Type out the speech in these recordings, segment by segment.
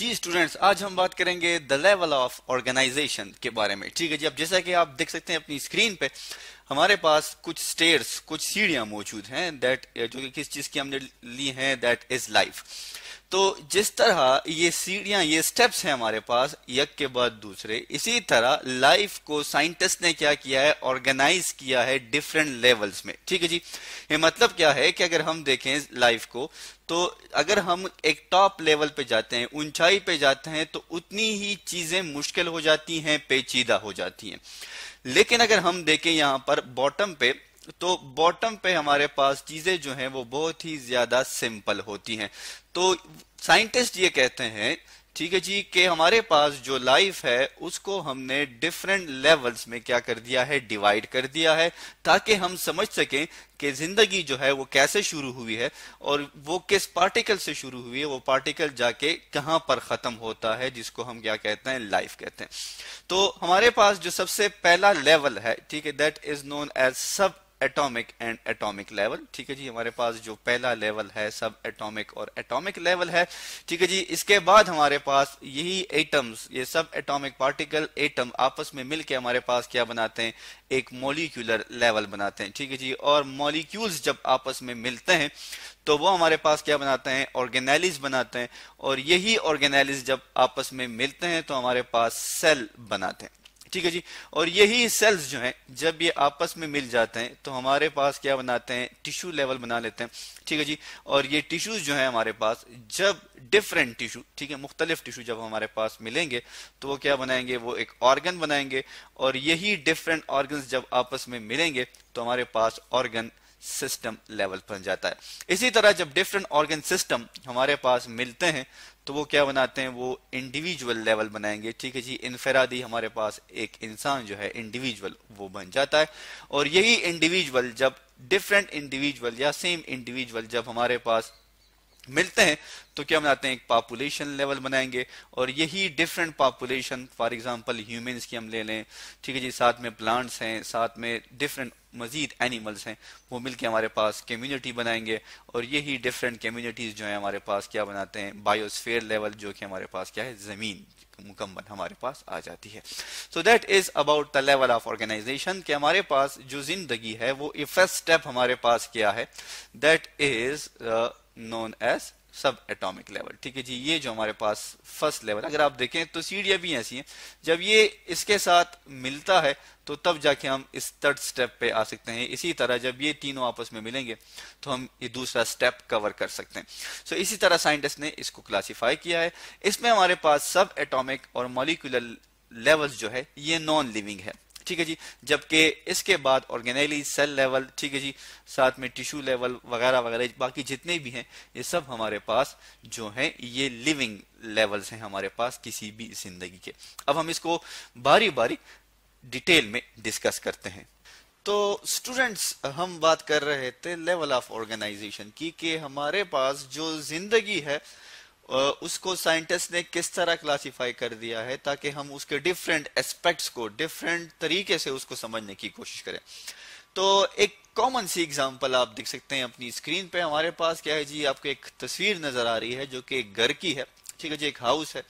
जी students आज हम बात करेंगे द लेवल ऑफ ऑर्गेनाइजेशन के बारे में ठीक है जी अब जैसा कि आप देख सकते हैं अपनी स्क्रीन पे हमारे पास कुछ स्टेयर्स कुछ सीढ़ियां मौजूद हैं दैट जो कि किस चीज की हमने ली हैं दैट इज लाइफ तो जिस तरह ये सीढ़ियां ये स्टेप्स हैं हमारे पास एक के बाद दूसरे इसी तरह लाइफ को साइंटिस्ट ने क्या किया है ऑर्गेनाइज किया है डिफरेंट लेवल्स में ठीक है जी ये मतलब क्या है कि अगर हम देखें लाइफ को तो अगर हम एक टॉप लेवल पे जाते हैं ऊंचाई पे जाते हैं तो उतनी ही चीजें मुश्किल हो जाती हैं पेचीदा हो जाती हैं लेकिन अगर हम देखें यहां पर बॉटम पे तो बॉटम पे हमारे पास चीजें जो हैं वो बहुत ही ज्यादा सिंपल होती हैं तो साइंटिस्ट ये कहते हैं ठीक है जी कि हमारे पास जो लाइफ है उसको हमने डिफरेंट लेवल्स में क्या कर दिया है डिवाइड कर दिया है ताकि हम समझ सकें कि जिंदगी जो है वो कैसे शुरू हुई है और वो किस पार्टिकल से शुरू हुई है वो पार्टिकल जाके कहां पर खत्म होता है जिसको हम क्या कहते हैं लाइफ कहते हैं तो हमारे पास जो सबसे पहला लेवल है ठीक है that is known as sub atomic and atomic level ठीक है जी हमारे पास जो पहला लेवल है सब एटॉमिक और एटॉमिक लेवल है ठीक है जी इसके बाद हमारे पास यही एटम्स ये सब एटॉमिक पार्टिकल एटम आपस में मिलके हमारे पास क्या बनाते हैं एक मोलिकुलर लेवल बनाते हैं ठीक है जी और मोलिक्यूल्स जब आपस में मिलते हैं तो वो हमारे पास क्या बनाते हैं ऑर्गेनाइलिस बनाते हैं और यही ऑर्गेनाइलिस जब आपस में मिलते हैं तो हमारे पास सेल बनाते हैं ठीक है जी और यही सेल्स जो हैं जब ये आपस में मिल जाते हैं तो हमारे पास क्या बनाते हैं टिश्यू लेवल बना लेते हैं ठीक है जी और ये टिश्यूज जो हैं हमारे पास जब डिफरेंट टिश्यू ठीक है मुख्तलिफ टिश्यू जब हमारे पास मिलेंगे तो वो क्या बनाएंगे वो एक ऑर्गन बनाएंगे और यही डिफरेंट ऑर्गन जब आपस में मिलेंगे तो हमारे पास ऑर्गन सिस्टम लेवल बन जाता है इसी तरह जब डिफरेंट ऑर्गन सिस्टम हमारे पास मिलते हैं तो वो क्या बनाते हैं वो इंडिविजुअल लेवल बनाएंगे ठीक है जी इनफरादी हमारे पास एक इंसान जो है इंडिविजुअल वो बन जाता है और यही इंडिविजुअल जब डिफरेंट इंडिविजुअल या सेम इंडिविजुअल जब हमारे पास मिलते हैं तो क्या बनाते हैं एक पॉपुलेशन लेवल बनाएंगे और यही different population for example humans की हम ले लें ठीक है जी साथ में प्लांट्स हैं साथ में डिफरेंट मजीद एनिमल्स हैं वो मिलके हमारे पास कम्युनिटी बनाएंगे और यही डिफरेंट कम्युनिटीज़ जो है हमारे पास क्या बनाते हैं बायोस्फेयर लेवल जो कि हमारे पास क्या है ज़मीन मुकम्मल हमारे पास आ जाती है so that is about the level of organisation कि हमारे पास जो ज़िंदगी है वो फर्स्ट स्टेप हमारे पास क्या है that is known as sub atomic level ठीक है जी ये जो हमारे पास फर्स्ट लेवल अगर आप देखें तो सीढ़ियां भी ऐसी हैं जब ये इसके साथ मिलता है तो तब जाके हम इस थर्ड स्टेप पे आ सकते हैं इसी तरह जब ये तीनों आपस में मिलेंगे तो हम ये दूसरा स्टेप कवर कर सकते हैं सो so, इसी तरह साइंटिस्ट ने इसको क्लासीफाई किया है इसमें हमारे पास सब एटोमिक और मोलिकुलर लेवल जो है ये नॉन लिविंग है ठीक है जी जबकि इसके बाद ऑर्गेनाइली सेल लेवल ठीक है जी साथ में टिश्यू लेवल वगैरह वगैरह बाकी जितने भी हैं ये सब हमारे पास जो है ये लिविंग लेवल्स हैं हमारे पास किसी भी जिंदगी के अब हम इसको बारी बारी डिटेल में डिस्कस करते हैं तो स्टूडेंट्स हम बात कर रहे थे लेवल ऑफ ऑर्गेनाइजेशन की कि हमारे पास जो जिंदगी है उसको साइंटिस्ट ने किस तरह क्लासिफाई कर दिया है ताकि हम उसके डिफरेंट एस्पेक्ट्स को डिफरेंट तरीके से उसको समझने की कोशिश करें तो एक कॉमन सी एग्जांपल आप देख सकते हैं अपनी स्क्रीन पे हमारे पास क्या है जी आपको एक तस्वीर नजर आ रही है जो कि एक घर की है ठीक है जी एक हाउस है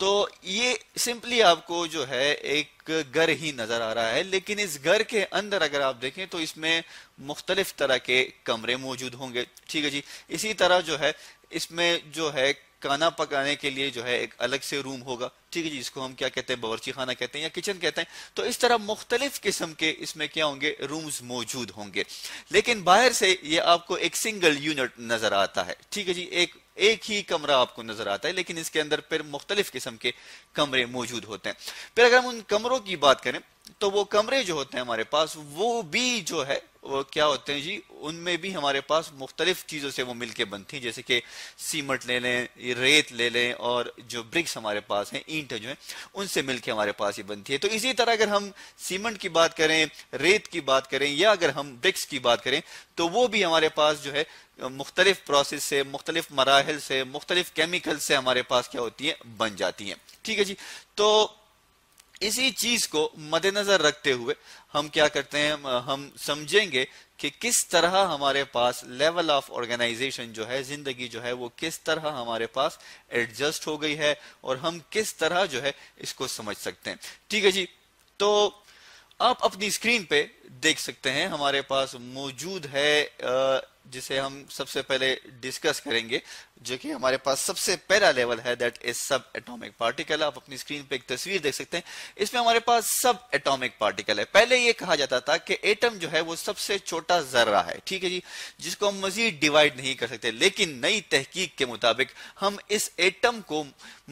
तो ये सिंपली आपको जो है एक घर ही नजर आ रहा है लेकिन इस घर के अंदर अगर आप देखें तो इसमें मुख्तलिफ तरह के कमरे मौजूद होंगे ठीक है जी इसी तरह जो है इसमें जो है खाना पकाने के लिए जो है एक अलग से रूम होगा ठीक है जी इसको हम क्या कहते हैं बावरची खाना कहते हैं या किचन कहते हैं तो इस तरह मुख्तलिफ किस्म के इसमें क्या होंगे रूम्स मौजूद होंगे लेकिन बाहर से ये आपको एक सिंगल यूनिट नजर आता है ठीक है जी एक एक ही कमरा आपको नजर आता है लेकिन इसके अंदर फिर मुख्तलिफ किस्म के कमरे मौजूद होते हैं फिर अगर हम उन कमरों की बात करें तो वो कमरे जो होते हैं हमारे पास वो भी जो है वो क्या होते हैं जी उनमें भी हमारे पास मुख्तलिफ चीज़ों से वो मिलके बनती है जैसे कि सीमट ले लें रेत ले लें और जो ब्रिक्स हमारे पास हैं ईंट जो है उनसे मिलके हमारे पास ये बनती है तो इसी तरह अगर हम सीमेंट की बात करें रेत की बात करें या अगर हम ब्रिक्स की बात करें तो वो भी हमारे पास जो है मुख्तलिफ प्रोसेस से मुख्तलिफ मराहल से मुख्तलिफ केमिकल से हमारे पास क्या होती है बन जाती है ठीक है जी तो इसी चीज को मद्देनजर रखते हुए हम क्या करते हैं हम समझेंगे कि किस तरह हमारे पास लेवल ऑफ ऑर्गेनाइजेशन जो है जिंदगी जो है वो किस तरह हमारे पास एडजस्ट हो गई है और हम किस तरह जो है इसको समझ सकते हैं ठीक है जी तो आप अपनी स्क्रीन पे देख सकते हैं हमारे पास मौजूद है जिसे हम सबसे पहले डिस्कस करेंगे जो कि हमारे पास सबसे पहला लेवल है that is sub atomic particle आप अपनी स्क्रीन पे एक तस्वीर देख सकते हैं इसमें हमारे पास सब एटॉमिक पार्टिकल है पहले ये कहा जाता था कि एटम जो है वो सबसे छोटा जर्रा है ठीक है जी जिसको हम मजीद डिवाइड नहीं कर सकते लेकिन नई तहकीक के मुताबिक हम इस एटम को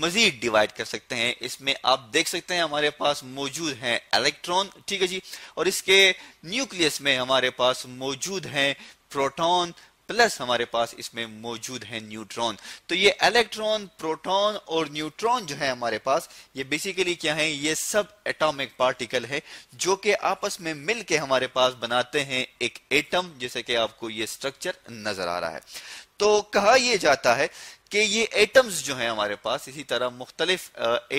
मजीद डिवाइड कर सकते हैं इसमें आप देख सकते हैं हमारे पास मौजूद है इलेक्ट्रॉन ठीक है जी और इसके न्यूक्लियस में हमारे पास मौजूद है प्रोटॉन प्लस हमारे पास इसमें मौजूद है न्यूट्रॉन तो ये इलेक्ट्रॉन प्रोटॉन और न्यूट्रॉन जो है हमारे पास ये बेसिकली क्या है ये सब एटॉमिक पार्टिकल है जो कि आपस में मिलके हमारे पास बनाते हैं एक एटम जैसे कि आपको ये स्ट्रक्चर नजर आ रहा है तो कहा यह जाता है कि ये एटम्स जो हैं हमारे पास इसी तरह मुख्तलिफ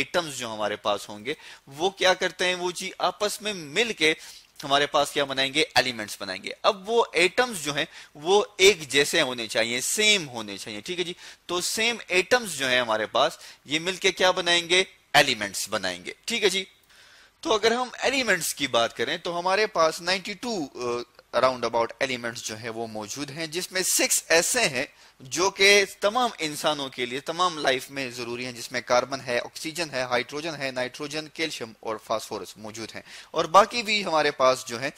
एटम्स जो हमारे पास होंगे वो क्या करते हैं वो जी आपस में मिल के हमारे पास क्या बनाएंगे एलिमेंट्स बनाएंगे अब वो एटम्स जो हैं वो एक जैसे होने चाहिए सेम होने चाहिए ठीक है जी तो सेम एटम्स जो है हमारे पास ये मिलके क्या बनाएंगे एलिमेंट्स बनाएंगे ठीक है जी तो अगर हम एलिमेंट्स की बात करें तो हमारे पास 92 टू राउंड अबाउट एलिमेंट्स जो है वो मौजूद हैं जिसमें सिक्स ऐसे हैं जो कि तमाम इंसानों के लिए तमाम लाइफ में ज़रूरी हैं जिसमें कार्बन है ऑक्सीजन है हाइड्रोजन है नाइट्रोजन कैल्शियम और फास्फोरस मौजूद हैं और बाकी भी हमारे पास जो है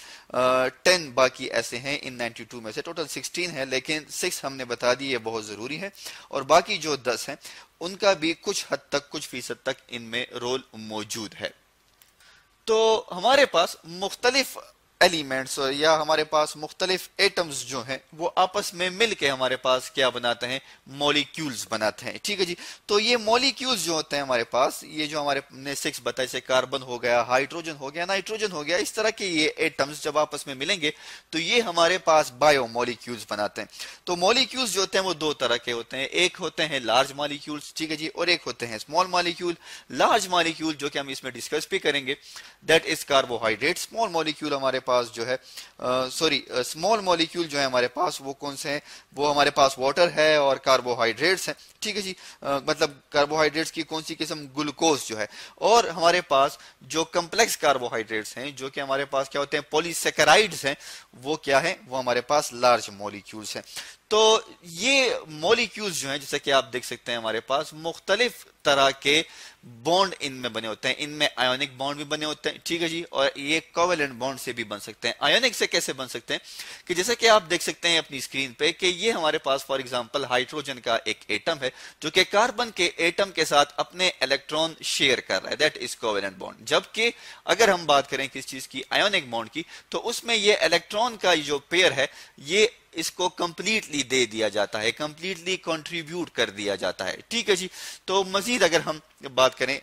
टेन बाकी ऐसे हैं इन टू में से टोटल सिक्सटीन है लेकिन सिक्स हमने बता दी ये बहुत ज़रूरी है और बाकी जो दस हैं उनका भी कुछ हद तक कुछ फीसद तक इनमें रोल मौजूद है तो हमारे पास मुख्तलिफ एलिमेंट्स या हमारे पास मुख्तलिफ एटम्स जो हैं वो आपस में मिल के हमारे पास क्या बनाते हैं मोलिक्यूल्स बनाते हैं ठीक है जी तो ये मोलिक्यूल्स जो होते हैं हमारे पास ये जो हमारे ने सिक्स बताए जैसे कार्बन हो गया हाइड्रोजन हो गया नाइट्रोजन हो गया इस तरह के ये एटम्स जब आपस में मिलेंगे तो ये हमारे पास बायो मोलिक्यूल्स बनाते हैं तो मोलिक्यूल्स जो होते हैं वो दो तरह के होते हैं एक होते हैं लार्ज मालिक्यूल्स ठीक है जी और एक होते हैं स्मॉल मालिक्यूल लार्ज मालिक्यूल जो कि हम इसमें डिस्कस भी करेंगे that is carbohydrate small molecule हमारे पास जो है सॉरी स्मॉल मॉलिक्यूल जो है हमारे पास वो कौन से हैं वो हमारे पास वाटर है और कार्बोहाइड्रेट्स हैं ठीक है जी आ, मतलब कार्बोहाइड्रेट्स की कौन सी किस्म ग्लूकोज जो है और हमारे पास जो कम्प्लेक्स कार्बोहाइड्रेट्स हैं जो कि हमारे पास क्या होते हैं पोलिसेकेराइड्स हैं वो क्या है वो हमारे पास लार्ज मॉलिक्यूल्स हैं तो ये मोलिक्यूल जो हैं जैसे कि आप देख सकते हैं हमारे पास मुख्तलिफ तरह के बॉन्ड इनमें बने होते हैं इनमें आयोनिक बॉन्ड भी बने होते हैं ठीक है जी और ये कोवेलेंट बॉन्ड से भी बन सकते हैं आयोनिक से कैसे बन सकते हैं कि जैसे कि आप देख सकते हैं अपनी स्क्रीन पे कि ये हमारे पास फॉर एग्जांपल हाइड्रोजन का एक एटम है जो कि कार्बन के एटम के साथ अपने इलेक्ट्रॉन शेयर कर रहा है दैट इज कोवेलेंट बॉन्ड जबकि अगर हम बात करें किस चीज की आयोनिक बॉन्ड की तो उसमें ये इलेक्ट्रॉन का जो पेयर है ये इसको कंप्लीटली दे दिया जाता है कंप्लीटली कंट्रीब्यूट कर दिया जाता है ठीक है जी तो मजीद अगर हम बात करें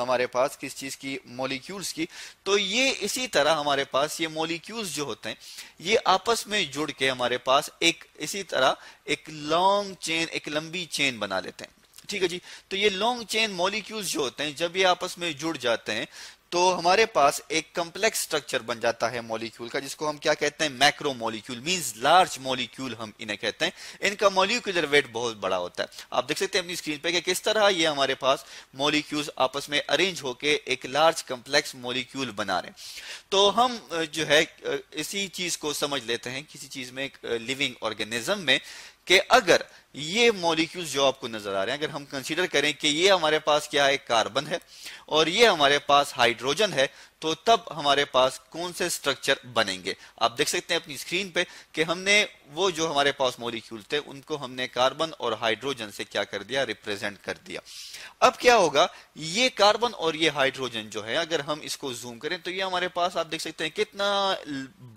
हमारे पास किस चीज की मॉलिक्यूल्स की तो ये इसी तरह हमारे पास ये मॉलिक्यूल्स जो होते हैं ये आपस में जुड़ के हमारे पास एक इसी तरह एक लॉन्ग चेन एक लंबी चेन बना लेते हैं ठीक है जी तो ये लॉन्ग चेन मॉलिक्यूल्स जो होते हैं जब ये आपस में जुड़ जाते हैं तो हमारे पास एक कंप्लेक्स स्ट्रक्चर बन जाता है मॉलिक्यूल का जिसको हम क्या कहते हैं macro molecule means large molecule हम इन्हें कहते हैं इनका मॉलिक्यूलर वेट बहुत बड़ा होता है आप देख सकते हैं अपनी स्क्रीन पे कि किस तरह ये हमारे पास मॉलिक्यूल्स आपस में अरेंज होकर एक लार्ज कंप्लेक्स मॉलिक्यूल बना रहे तो हम जो है इसी चीज को समझ लेते हैं किसी चीज में लिविंग ऑर्गेनिज्म में कि अगर ये मॉलिक्यूल्स जो आपको नजर आ रहे हैं अगर हम कंसीडर करें कि ये हमारे पास क्या है कार्बन है और ये हमारे पास हाइड्रोजन है तो तब हमारे पास कौन से स्ट्रक्चर बनेंगे आप देख सकते हैं अपनी स्क्रीन पे कि हमने वो जो हमारे पास मॉलिक्यूल थे उनको हमने कार्बन और हाइड्रोजन से क्या कर दिया रिप्रेजेंट कर दिया अब क्या होगा ये कार्बन और ये हाइड्रोजन जो है अगर हम इसको जूम करें तो ये हमारे पास आप देख सकते हैं कितना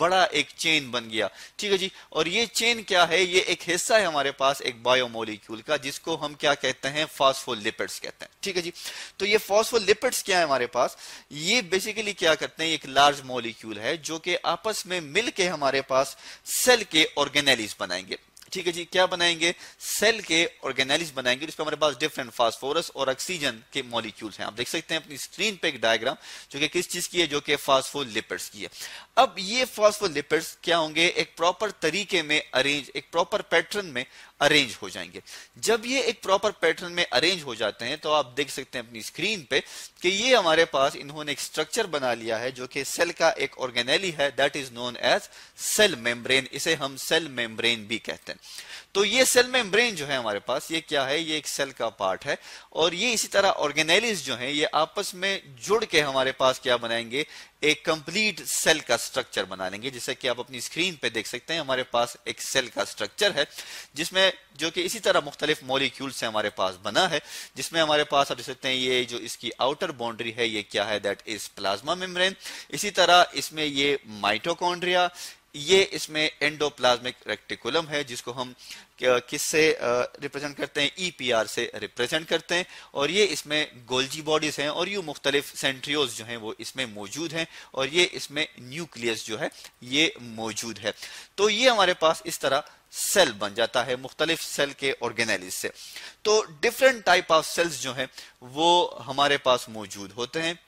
बड़ा एक चेन बन गया ठीक है जी और ये चेन क्या है ये एक हिस्सा है हमारे पास एक बायोमोलिक्यूल का जिसको हम क्या कहते हैं फॉस्फोलिपिड्स कहते हैं ठीक है जी तो ये फॉस्फोलिपिड्स क्या है हमारे पास ये बेसिकली क्या करते हैं एक लार्ज मोलिक्यूल है जो कि आपस में मिल के हमारे पास सेल के ऑर्गेनेलिस बनाएंगे ठीक है जी क्या बनाएंगे सेल के ऑर्गेनाइज बनाएंगे जिसमें हमारे पास डिफरेंट फास्फोरस और ऑक्सीजन के मॉलिक्यूल्स हैं आप देख सकते हैं अपनी स्क्रीन पे एक डायग्राम जो कि किस चीज की है जो कि फास्फोलिपिड्स की है अब ये फास्फोलिपिड्स क्या होंगे एक प्रॉपर तरीके में अरेंज एक प्रॉपर पैटर्न में अरेंज हो जाएंगे जब ये एक प्रॉपर पैटर्न में अरेंज हो जाते हैं तो आप देख सकते हैं अपनी स्क्रीन पे कि ये हमारे पास इन्होंने एक स्ट्रक्चर बना लिया है जो कि सेल का एक ऑर्गेनेली है that is known as cell membrane इसे हम सेल मेम्ब्रेन भी कहते हैं तो ये सेल मेम्ब्रेन जो है हमारे पास ये क्या है ये एक सेल का पार्ट है और ये इसी तरह ऑर्गेनेलिस जो है ये आपस में जुड़ के हमारे पास क्या बनाएंगे एक कंप्लीट सेल का स्ट्रक्चर बना लेंगे जैसे कि आप अपनी स्क्रीन पे देख सकते हैं हमारे पास एक सेल का स्ट्रक्चर है जिसमें जो कि इसी तरह मुख्तलिफ मोलिक्यूल्स से हमारे पास बना है जिसमें हमारे पास आप देख सकते हैं ये जो इसकी आउटर बाउंड्री है ये क्या है दैट इज प्लाज्मा मेम्ब्रेन इसी तरह इसमें ये माइटोकॉन्ड्रिया ये इसमें एंडोप्लाज्मिक रेक्टिकुलम है जिसको हम किससे रिप्रेजेंट करते हैं ईपीआर e से रिप्रेजेंट करते हैं और ये इसमें गोल्जी बॉडीज हैं और यू मुख्तलिफ सेंट्रियोज जो हैं वो इसमें मौजूद हैं और ये इसमें न्यूक्लियस जो है ये मौजूद है तो ये हमारे पास इस तरह सेल बन जाता है मुख्तलिफ सेल के ऑर्गेनाइलिस से तो डिफरेंट टाइप ऑफ सेल्स जो हैं वो हमारे पास मौजूद होते हैं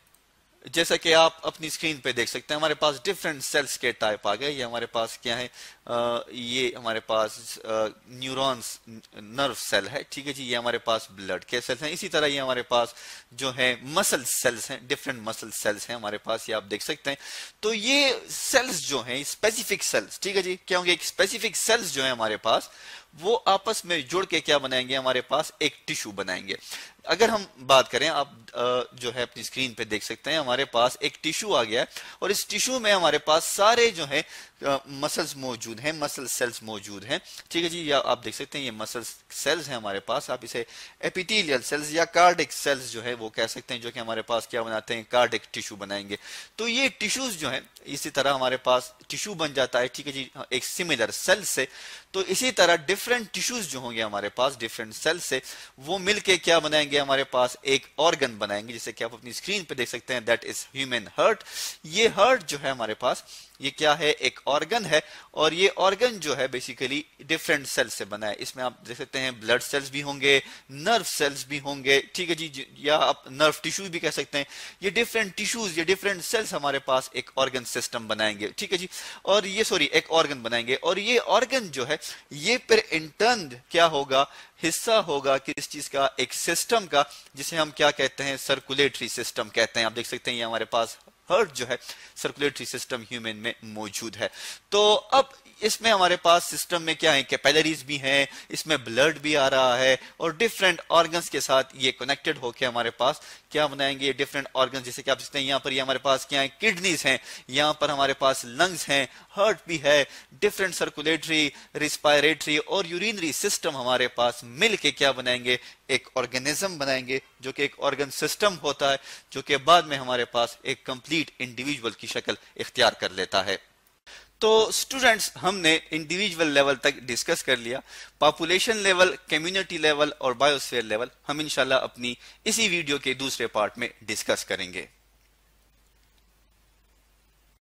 जैसा कि आप अपनी स्क्रीन पे देख सकते हैं हमारे पास डिफरेंट सेल्स के टाइप आ गए ये हमारे पास क्या है आ, ये हमारे पास न्यूरॉन्स नर्व सेल है ठीक है जी ये हमारे पास ब्लड के सेल्स हैं इसी तरह ये हमारे पास जो है मसल सेल्स हैं डिफरेंट मसल सेल्स हैं हमारे पास ये आप देख सकते हैं तो ये सेल्स जो है स्पेसिफिक सेल्स ठीक है जी क्या होंगे स्पेसिफिक सेल्स जो है हमारे पास वो आपस में जुड़ के क्या बनाएंगे हमारे पास एक टिश्यू बनाएंगे अगर हम बात करें आप जो है अपनी स्क्रीन पे देख सकते हैं हमारे पास एक टिश्यू आ गया है और इस टिश्यू में हमारे पास सारे जो है मसल्स मौजूद हैं मसल सेल्स मौजूद हैं ठीक है जी या आप देख सकते हैं ये मसल सेल्स हैं हमारे पास आप इसे एपिटीलियल सेल्स या कार्डिक सेल्स जो है वो कह सकते हैं जो कि हमारे पास क्या बनाते हैं कार्डिक टिश्यू बनाएंगे तो ये टिश्यूज जो है इसी तरह हमारे पास टिश्यू बन जाता है ठीक है जी एक सिमिलर सेल्स से तो इसी तरह डिफरेंट डिफरेंट टिश्यूज जो होंगे हमारे पास डिफरेंट सेल से वो मिलके क्या बनाएंगे हमारे पास एक ऑर्गन बनाएंगे जिसे कि आप अपनी स्क्रीन पे देख सकते हैं दैट इज ह्यूमन हर्ट ये हर्ट जो है हमारे पास ये क्या है एक ऑर्गन है और ये ऑर्गन जो है बेसिकली डिफरेंट सेल से बना है इसमें आप देख सकते हैं ब्लड सेल्स भी होंगे नर्व सेल्स भी होंगे ठीक है जी या आप नर्व टिश्यू भी कह सकते हैं ये डिफरेंट टिश्यूज ये डिफरेंट सेल्स हमारे पास एक ऑर्गन सिस्टम बनाएंगे ठीक है जी और ये सॉरी एक ऑर्गन बनाएंगे और ये ऑर्गन जो है ये फिर इंटर्न क्या होगा हिस्सा होगा किस चीज का एक सिस्टम का जिसे हम क्या कहते हैं सर्कुलेटरी सिस्टम कहते हैं आप देख सकते हैं ये हमारे पास हर्ट जो है सर्कुलेटरी सिस्टम ह्यूमन में मौजूद है तो अब इसमें हमारे पास सिस्टम में क्या है कैपेलरीज भी हैं इसमें ब्लड भी आ रहा है और डिफरेंट ऑर्गन्स के साथ ये कनेक्टेड होके हमारे पास क्या बनाएंगे डिफरेंट ऑर्गन जैसे कि आप सकते हैं यहाँ पर ये हमारे पास क्या है किडनीज हैं यहाँ पर हमारे पास लंग्स हैं हार्ट भी है डिफरेंट सर्कुलेटरी रिस्पायरेटरी और यूरिनरी सिस्टम हमारे पास मिल के क्या बनाएंगे एक ऑर्गेनिज्म बनाएंगे जो कि एक ऑर्गन सिस्टम होता है जो कि बाद में हमारे पास एक कंप्लीट इंडिविजुअल की शक्ल इख्तियार कर लेता है तो स्टूडेंट्स हमने इंडिविजुअल लेवल तक डिस्कस कर लिया पॉपुलेशन लेवल कम्युनिटी लेवल और बायोस्फीयर लेवल हम इंशाल्लाह अपनी इसी वीडियो के दूसरे पार्ट में डिस्कस करेंगे